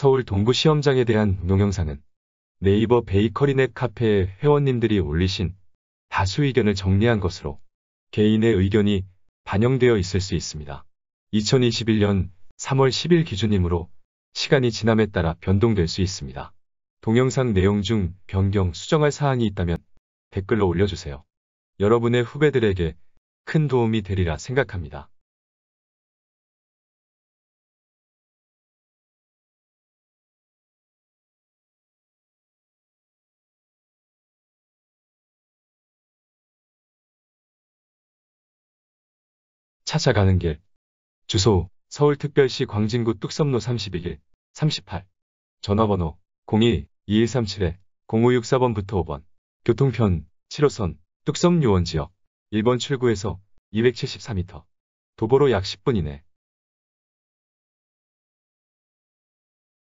서울 동구 시험장에 대한 동영상은 네이버 베이커리넷 카페에 회원님들이 올리신 다수 의견을 정리한 것으로 개인의 의견이 반영되어 있을 수 있습니다. 2021년 3월 10일 기준이므로 시간이 지남에 따라 변동될 수 있습니다. 동영상 내용 중 변경 수정할 사항이 있다면 댓글로 올려주세요. 여러분의 후배들에게 큰 도움이 되리라 생각합니다. 찾아가는 길. 주소 서울특별시 광진구 뚝섬로 32길 38. 전화번호 02-2137-0564번부터 5번. 교통편 7호선 뚝섬 요원지역 1번 출구에서 274m. 도보로 약 10분 이내.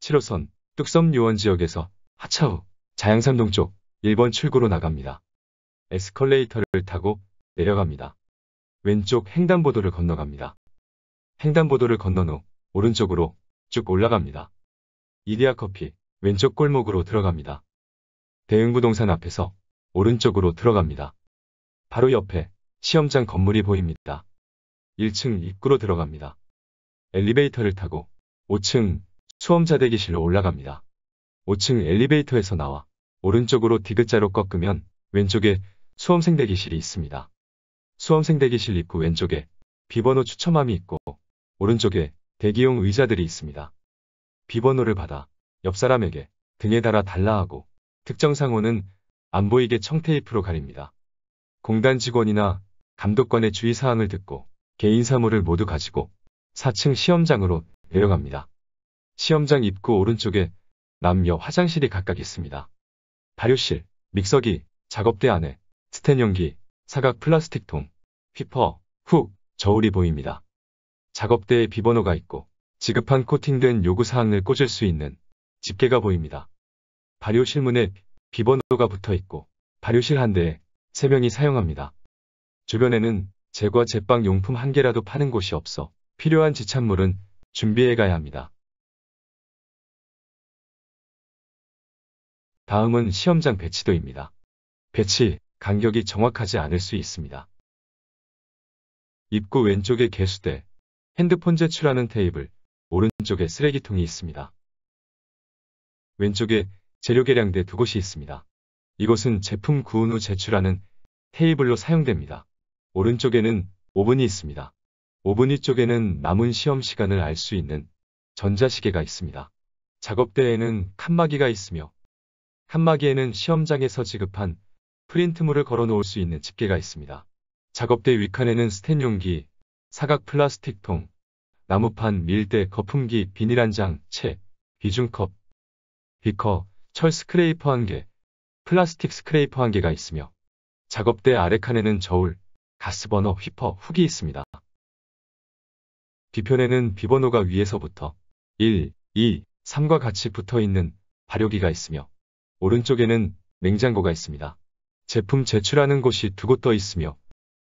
7호선 뚝섬 요원지역에서 하차후 자양산 동쪽 1번 출구로 나갑니다. 에스컬레이터를 타고 내려갑니다. 왼쪽 횡단보도를 건너갑니다. 횡단보도를 건넌 후 오른쪽으로 쭉 올라갑니다. 이디야 커피 왼쪽 골목으로 들어갑니다. 대응부동산 앞에서 오른쪽으로 들어갑니다. 바로 옆에 시험장 건물이 보입니다. 1층 입구로 들어갑니다. 엘리베이터를 타고 5층 수험자 대기실로 올라갑니다. 5층 엘리베이터에서 나와 오른쪽으로 디귿자로 꺾으면 왼쪽에 수험생 대기실이 있습니다. 수험생 대기실 입구 왼쪽에 비번호 추첨함이 있고 오른쪽에 대기용 의자들이 있습니다. 비번호를 받아 옆 사람에게 등에 달아 달라 하고 특정 상호는 안 보이게 청테이프로 가립니다. 공단 직원이나 감독관의 주의사항을 듣고 개인 사물을 모두 가지고 4층 시험장으로 내려갑니다. 시험장 입구 오른쪽에 남녀 화장실이 각각 있습니다. 발효실, 믹서기, 작업대 안에 스텐 용기, 사각 플라스틱 통, 휘퍼, 훅, 저울이 보입니다. 작업대에 비번호가 있고 지급한 코팅된 요구사항을 꽂을 수 있는 집게가 보입니다. 발효실 문에 비번호가 붙어 있고 발효실 한 대에 3명이 사용합니다. 주변에는 제과 제빵 용품 한 개라도 파는 곳이 없어 필요한 지참물은 준비해 가야 합니다. 다음은 시험장 배치도입니다. 배치, 간격이 정확하지 않을 수 있습니다. 입구 왼쪽에 개수대, 핸드폰 제출하는 테이블, 오른쪽에 쓰레기통이 있습니다. 왼쪽에 재료계량대 두 곳이 있습니다. 이곳은 제품 구운 후 제출하는 테이블로 사용됩니다. 오른쪽에는 오븐이 있습니다. 오븐 위쪽에는 남은 시험 시간을 알 수 있는 전자시계가 있습니다. 작업대에는 칸막이가 있으며 칸막이에는 시험장에서 지급한 프린트물을 걸어 놓을 수 있는 집게가 있습니다. 작업대 위칸에는 스텐 용기, 사각 플라스틱 통, 나무판, 밀대, 거품기, 비닐 한 장, 채, 비중컵, 비커, 철 스크레이퍼 한 개, 플라스틱 스크레이퍼 한 개가 있으며 작업대 아래 칸에는 저울, 가스버너, 휘퍼, 훅이 있습니다. 뒤편에는 비번호가 위에서부터 1, 2, 3과 같이 붙어 있는 발효기가 있으며 오른쪽에는 냉장고가 있습니다. 제품 제출하는 곳이 두 곳 더 있으며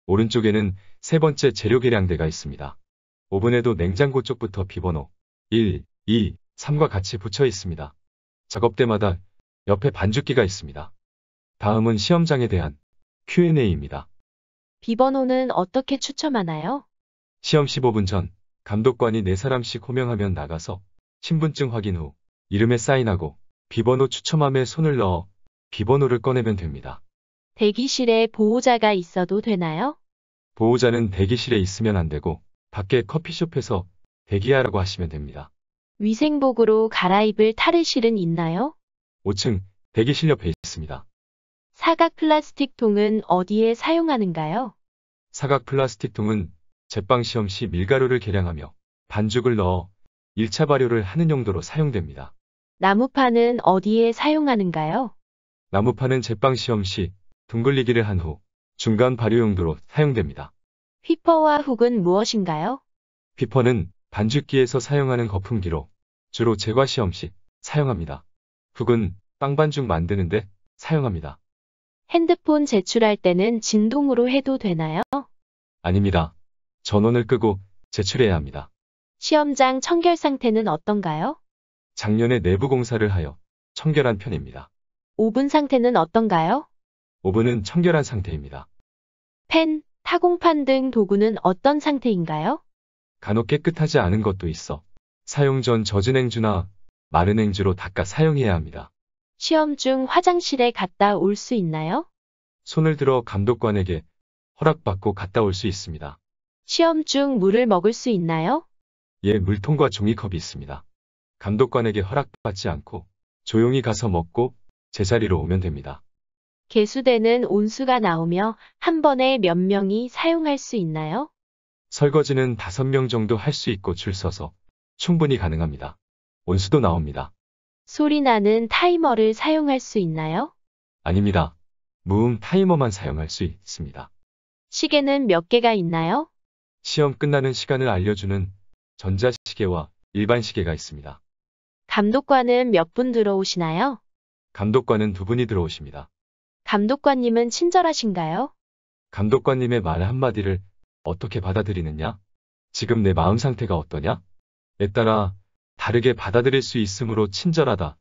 오른쪽에는 세 번째 재료 계량대가 있습니다. 오븐에도 냉장고 쪽부터 비번호 1, 2, 3과 같이 붙여 있습니다. 작업대마다 옆에 반죽기가 있습니다. 다음은 시험장에 대한 Q&A입니다. 비번호는 어떻게 추첨하나요? 시험 15분 전 감독관이 4사람씩 호명하면 나가서 신분증 확인 후 이름에 사인하고 비번호 추첨함에 손을 넣어 비번호를 꺼내면 됩니다. 대기실에 보호자가 있어도 되나요? 보호자는 대기실에 있으면 안 되고 밖에 커피숍에서 대기하라고 하시면 됩니다. 위생복으로 갈아입을 탈의실은 있나요? 5층 대기실 옆에 있습니다. 사각 플라스틱 통은 어디에 사용하는가요? 사각 플라스틱 통은 제빵 시험 시 밀가루를 계량하며 반죽을 넣어 1차 발효를 하는 용도로 사용됩니다. 나무판은 어디에 사용하는가요? 나무판은 제빵 시험 시 둥글리기를 한 후 중간 발효용도로 사용됩니다. 휘퍼와 훅은 무엇인가요? 휘퍼는 반죽기에서 사용하는 거품기로 주로 제과 시험 시 사용합니다. 훅은 빵반죽 만드는데 사용합니다. 핸드폰 제출할 때는 진동으로 해도 되나요? 아닙니다. 전원을 끄고 제출해야 합니다. 시험장 청결 상태는 어떤가요? 작년에 내부 공사를 하여 청결한 편입니다. 오븐 상태는 어떤가요? 오븐은 청결한 상태입니다. 펜, 타공판 등 도구는 어떤 상태인가요? 간혹 깨끗하지 않은 것도 있어 사용 전 젖은 행주나 마른 행주로 닦아 사용해야 합니다. 시험 중 화장실에 갔다 올 수 있나요? 손을 들어 감독관에게 허락받고 갔다 올 수 있습니다. 시험 중 물을 먹을 수 있나요? 예, 물통과 종이컵이 있습니다. 감독관에게 허락받지 않고 조용히 가서 먹고 제자리로 오면 됩니다. 개수대는 온수가 나오며 한 번에 몇 명이 사용할 수 있나요? 설거지는 5명 정도 할 수 있고 줄 서서 충분히 가능합니다. 온수도 나옵니다. 소리 나는 타이머를 사용할 수 있나요? 아닙니다. 무음 타이머만 사용할 수 있습니다. 시계는 몇 개가 있나요? 시험 끝나는 시간을 알려주는 전자시계와 일반 시계가 있습니다. 감독관은 몇 분 들어오시나요? 감독관은 두 분이 들어오십니다. 감독관님은 친절하신가요? 감독관님의 말 한마디를 어떻게 받아들이느냐? 지금 내 마음 상태가 어떠냐? 에 따라 다르게 받아들일 수 있으므로 친절하다,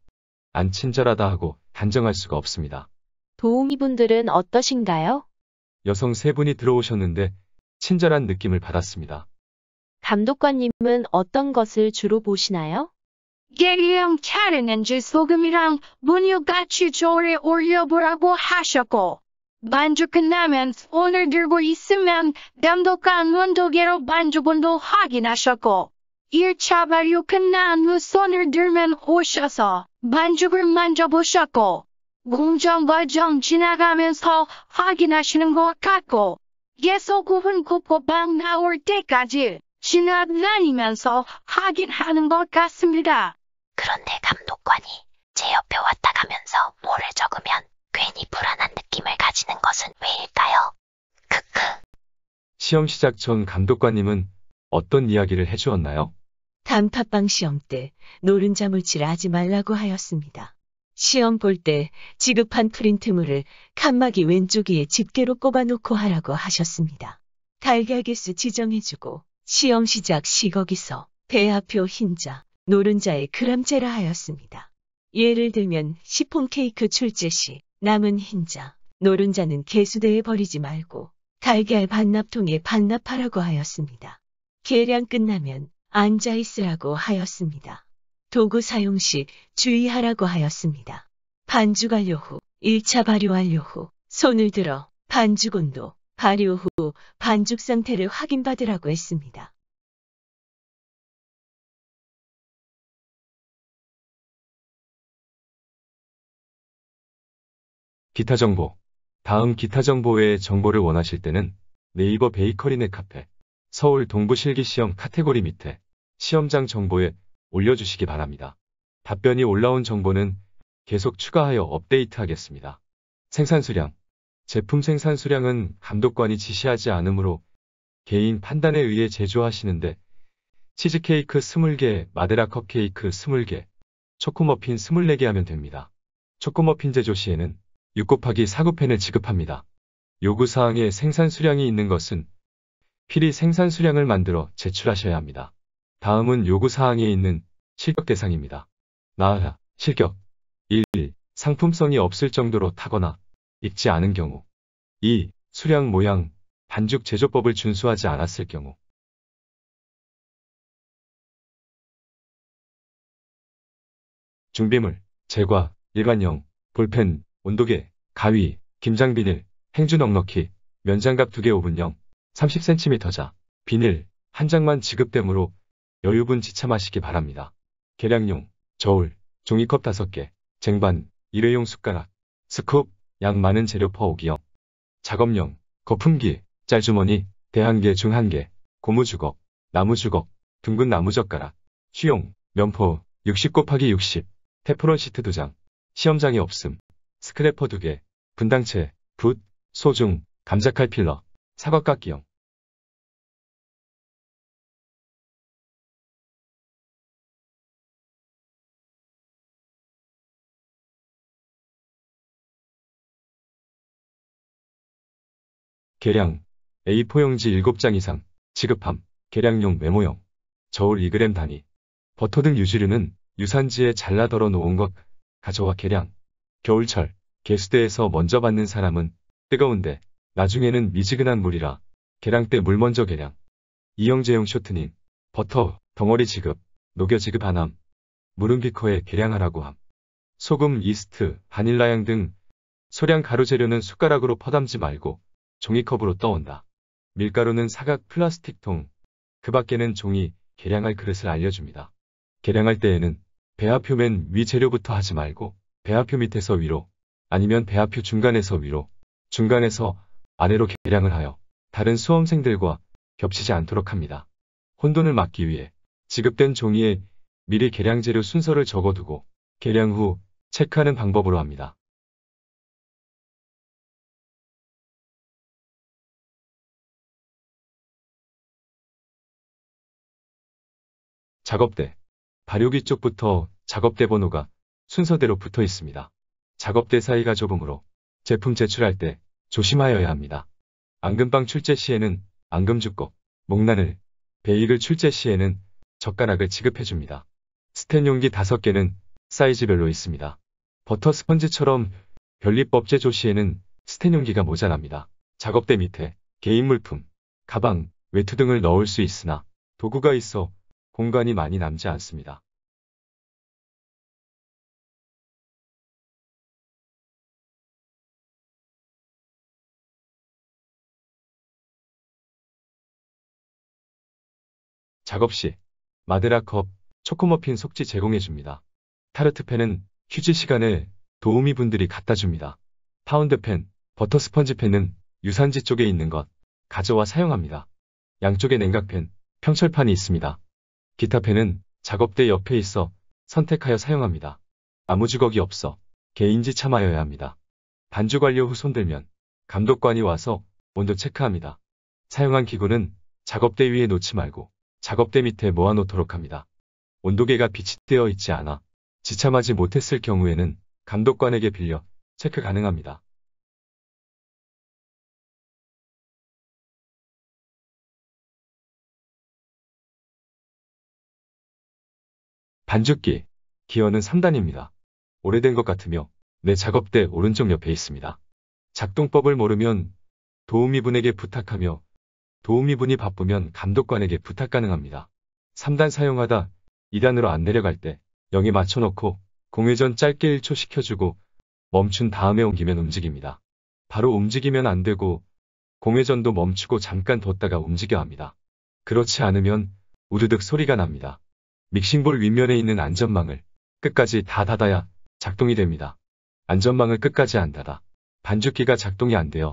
안 친절하다 하고 단정할 수가 없습니다. 도우미분들은 어떠신가요? 여성 세 분이 들어오셨는데 친절한 느낌을 받았습니다. 감독관님은 어떤 것을 주로 보시나요? 게리형 차례는지 소금이랑 분유같이 조리 올려보라고 하셨고 반죽은나면 오늘 들고 있으면 담독한 원도계로 반죽본도 확인하셨고 1차 발효 끝난 후 손을 들면 오셔서 반죽을 만져보셨고 공정 과정 지나가면서 확인하시는 것 같고 계속 구분 곱고방 나올 때까지 지나다니면서 확인하는 것 같습니다. 그런데 감독관이 제 옆에 왔다 가면서 뭐를 적으면 괜히 불안한 느낌을 가지는 것은 왜일까요? 크크. 시험 시작 전 감독관님은 어떤 이야기를 해주었나요? 단팥빵 시험 때 노른자 물질 하지 말라고 하였습니다. 시험 볼 때 지급한 프린트물을 칸막이 왼쪽 위에 집게로 꼽아놓고 하라고 하셨습니다. 달걀 개수 지정해주고 시험 시작 시거기서 배합표 흰자 노른자의 그람제라 하였습니다. 예를 들면 시폰 케이크 출제 시 남은 흰자, 노른자는 개수대에 버리지 말고 달걀 반납통에 반납하라고 하였습니다. 계량 끝나면 앉아 있으라고 하였습니다. 도구 사용 시 주의하라고 하였습니다. 반죽 완료 후, 1차 발효 완료 후, 손을 들어 반죽 온도, 발효 후 반죽 상태를 확인받으라고 했습니다. 기타 정보 다음 기타 정보 외에 정보를 원하실 때는 네이버 베이커리네 카페 서울 동부실기시험 카테고리 밑에 시험장 정보에 올려주시기 바랍니다. 답변이 올라온 정보는 계속 추가하여 업데이트하겠습니다. 생산 수량 제품 생산 수량은 감독관이 지시하지 않으므로 개인 판단에 의해 제조하시는데 치즈케이크 20개, 마데라 컵케이크 20개, 초코머핀 24개 하면 됩니다. 초코머핀 제조 시에는 6 곱하기 4 곱펜을 지급합니다. 요구사항에 생산 수량이 있는 것은 필히 생산 수량을 만들어 제출하셔야 합니다. 다음은 요구사항에 있는 실격 대상입니다. 나아가 실격 1. 상품성이 없을 정도로 타거나 익지 않은 경우 2. 수량 모양, 반죽 제조법을 준수하지 않았을 경우 준비물, 재과, 일반형 볼펜, 온도계, 가위, 김장 비닐, 행주 넉넉히, 면장갑 2개 5분형, 30cm자, 비닐, 한 장만 지급됨으로 여유분 지참하시기 바랍니다. 계량용, 저울, 종이컵 5개, 쟁반, 일회용 숟가락, 스쿱, 양 많은 재료 퍼오기형, 작업용, 거품기, 짤주머니, 대한개 중 한개, 고무주걱, 나무주걱, 둥근 나무젓가락, 취용, 면포, 60 곱하기 60, 테프론 시트 2장, 시험장이 없음. 스크래퍼 2개, 분당채, 붓, 소중, 감자칼 필러, 사과깎기용 계량, A4용지 7장 이상, 지급함, 계량용 메모용, 저울 2g 단위, 버터 등 유지류는 유산지에 잘라 덜어 놓은 것, 가져와 계량. 겨울철 개수대에서 먼저 받는 사람은 뜨거운데 나중에는 미지근한 물이라 계량 때 물 먼저 계량 이영재용 쇼트닝 버터 덩어리 지급 녹여 지급 안함 물음기커에 계량하라고 함 소금 이스트 바닐라향 등 소량 가루 재료는 숟가락으로 퍼담지 말고 종이컵으로 떠온다 밀가루는 사각 플라스틱통 그 밖에는 종이 계량할 그릇을 알려줍니다 계량할 때에는 배합 표면 위 재료부터 하지 말고 배합표 밑에서 위로 아니면 배합표 중간에서 위로 중간에서 아래로 계량을 하여 다른 수험생들과 겹치지 않도록 합니다. 혼돈을 막기 위해 지급된 종이에 미리 계량 재료 순서를 적어두고 계량 후 체크하는 방법으로 합니다. 작업대 발효기 쪽부터 작업대 번호가 순서대로 붙어 있습니다. 작업대 사이가 좁으므로 제품 제출할 때 조심하여야 합니다. 앙금빵 출제 시에는 앙금주껍, 목란을, 베이글 출제 시에는 젓가락을 지급해줍니다. 스텐 용기 5개는 사이즈별로 있습니다. 버터 스펀지처럼 별리법 제조 시에는 스텐 용기가 모자랍니다. 작업대 밑에 개인 물품, 가방, 외투 등을 넣을 수 있으나 도구가 있어 공간이 많이 남지 않습니다. 작업 시 마드라 컵, 초코머핀 속지 제공해줍니다. 타르트 팬은 휴지 시간을 도우미 분들이 갖다 줍니다. 파운드 팬, 버터 스펀지 팬은 유산지 쪽에 있는 것 가져와 사용합니다. 양쪽에 냉각 팬, 평철판이 있습니다. 기타 팬은 작업대 옆에 있어 선택하여 사용합니다. 아무 주걱이 없어 개인지 참아여야 합니다. 반주관료후 손들면 감독관이 와서 온도 체크합니다. 사용한 기구는 작업대 위에 놓지 말고 작업대 밑에 모아놓도록 합니다. 온도계가 비치되어 있지 않아 지참하지 못했을 경우에는 감독관에게 빌려 체크 가능합니다. 반죽기, 기어는 3단입니다. 오래된 것 같으며 내 작업대 오른쪽 옆에 있습니다. 작동법을 모르면 도우미분에게 부탁하며 도우미분이 바쁘면 감독관에게 부탁 가능합니다. 3단 사용하다 2단으로 안 내려갈 때 0에 맞춰놓고 공회전 짧게 1초 시켜주고 멈춘 다음에 옮기면 움직입니다. 바로 움직이면 안 되고 공회전도 멈추고 잠깐 뒀다가 움직여 합니다. 그렇지 않으면 우르득 소리가 납니다. 믹싱볼 윗면에 있는 안전망을 끝까지 다 닫아야 작동이 됩니다. 안전망을 끝까지 안 닫아 반죽기가 작동이 안 되어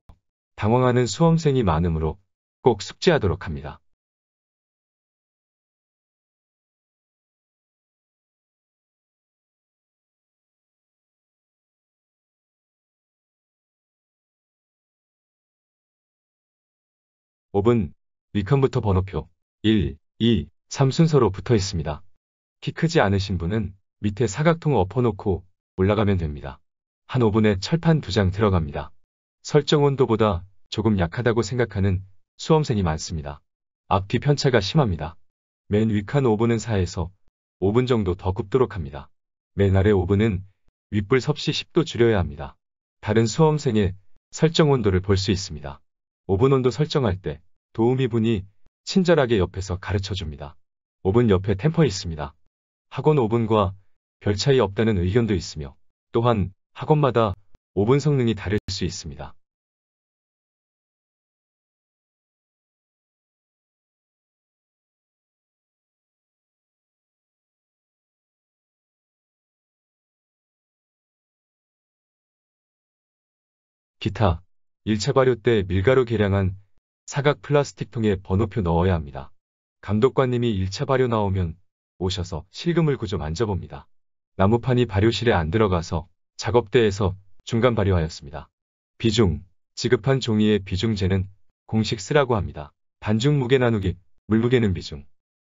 당황하는 수험생이 많으므로 꼭 숙지하도록 합니다. 5분 위컴부터 번호표 1, 2, 3 순서로 붙어 있습니다. 키 크지 않으신 분은 밑에 사각통 엎어놓고 올라가면 됩니다. 한 5분에 철판 두 장 들어갑니다. 설정 온도보다 조금 약하다고 생각하는 수험생이 많습니다. 앞뒤 편차가 심합니다. 맨 윗칸 오븐은 4에서 5분 정도 더 굽도록 합니다. 맨 아래 오븐은 윗불 섭씨 10도 줄여야 합니다. 다른 수험생의 설정 온도를 볼 수 있습니다. 5분 온도 설정할 때 도우미분이 친절하게 옆에서 가르쳐줍니다. 5분 옆에 템퍼 있습니다. 학원 오븐과 별 차이 없다는 의견도 있으며 또한 학원마다 5분 성능이 다를 수 있습니다. 기타, 1차 발효 때 밀가루 계량한 사각 플라스틱 통에 번호표 넣어야 합니다. 감독관님이 1차 발효 나오면 오셔서 실금을 구좀 만져봅니다. 나무판이 발효실에 안 들어가서 작업대에서 중간 발효하였습니다. 비중, 지급한 종이의 비중제는 공식 쓰라고 합니다. 반중 무게 나누기, 물무게는 비중.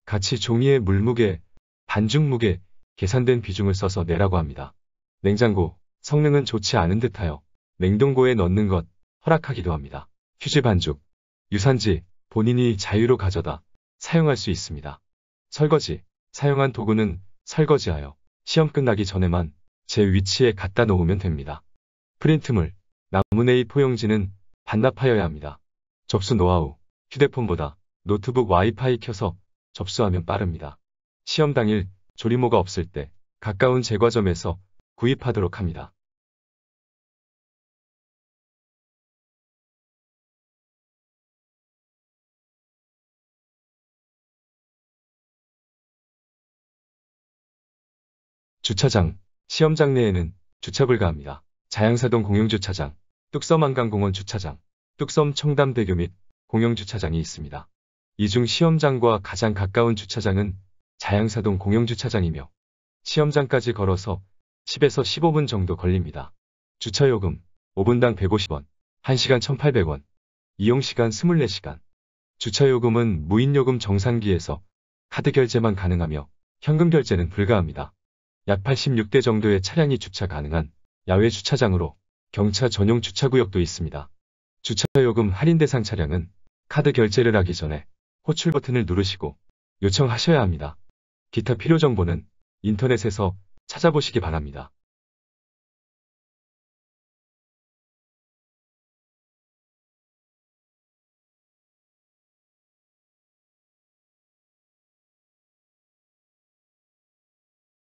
같이 종이의 물무게, 반중 무게, 계산된 비중을 써서 내라고 합니다. 냉장고, 성능은 좋지 않은 듯하여 냉동고에 넣는 것 허락하기도 합니다. 휴지 반죽, 유산지, 본인이 자유로 가져다 사용할 수 있습니다. 설거지, 사용한 도구는 설거지하여 시험 끝나기 전에만 제 위치에 갖다 놓으면 됩니다. 프린트물, 나무네이 포용지는 반납하여야 합니다. 접수 노하우, 휴대폰보다 노트북 와이파이 켜서 접수하면 빠릅니다. 시험 당일 조리모가 없을 때 가까운 제과점에서 구입하도록 합니다. 주차장, 시험장 내에는 주차 불가합니다. 자양사동 공용주차장, 뚝섬 한강공원 주차장, 뚝섬 청담대교 및 공용주차장이 있습니다. 이 중 시험장과 가장 가까운 주차장은 자양사동 공용주차장이며 시험장까지 걸어서 10에서 15분 정도 걸립니다. 주차요금 5분당 150원, 1시간 1800원, 이용시간 24시간. 주차요금은 무인요금 정산기에서 카드 결제만 가능하며 현금 결제는 불가합니다. 약 86대 정도의 차량이 주차 가능한 야외 주차장으로 경차 전용 주차구역도 있습니다. 주차요금 할인 대상 차량은 카드 결제를 하기 전에 호출 버튼을 누르시고 요청하셔야 합니다. 기타 필요 정보는 인터넷에서 찾아보시기 바랍니다.